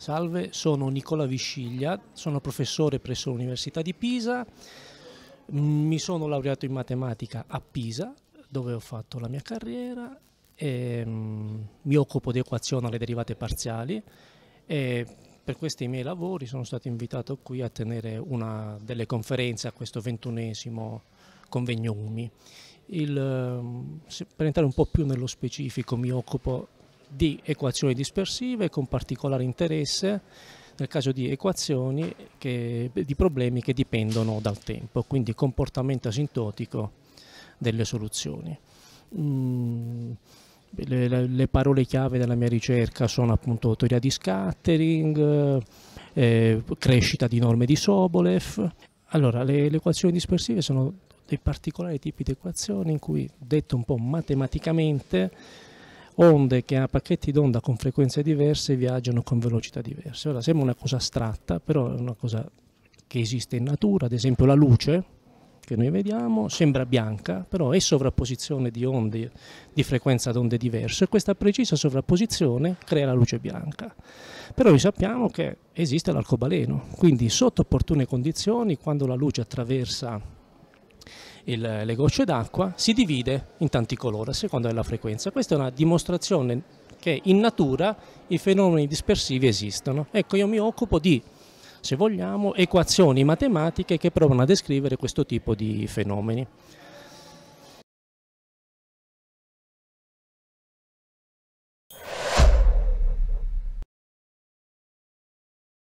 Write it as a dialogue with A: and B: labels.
A: Salve, sono Nicola Visciglia, sono professore presso l'Università di Pisa, mi sono laureato in matematica a Pisa, dove ho fatto la mia carriera, e, um, mi occupo di equazione alle derivate parziali e per questi miei lavori sono stato invitato qui a tenere una delle conferenze a questo ventunesimo convegno UMI. Il, mm, per entrare un po' più nello specifico mi occupo di equazioni dispersive con particolare interesse nel caso di equazioni che, di problemi che dipendono dal tempo, quindi comportamento asintotico delle soluzioni. Mm, le, le, parole chiave della mia ricerca sono appunto teoria di scattering, eh, crescita di norme di Sobolev. Allora, le, le equazioni dispersive sono dei particolari tipi di equazioni in cui, detto un po' matematicamente, onde che a pacchetti d'onda con frequenze diverse viaggiano con velocità diverse. Ora sembra una cosa astratta, però è una cosa che esiste in natura, ad esempio la luce che noi vediamo sembra bianca, però è sovrapposizione di onde di frequenza d'onde diverse e questa precisa sovrapposizione crea la luce bianca. Però noi sappiamo che esiste l'arcobaleno, quindi sotto opportune condizioni, quando la luce attraversa il, le gocce d'acqua, si divide in tanti colori a seconda della frequenza. Questa è una dimostrazione che in natura i fenomeni dispersivi esistono. Ecco, io mi occupo di, se vogliamo, equazioni matematiche che provano a descrivere questo tipo di fenomeni.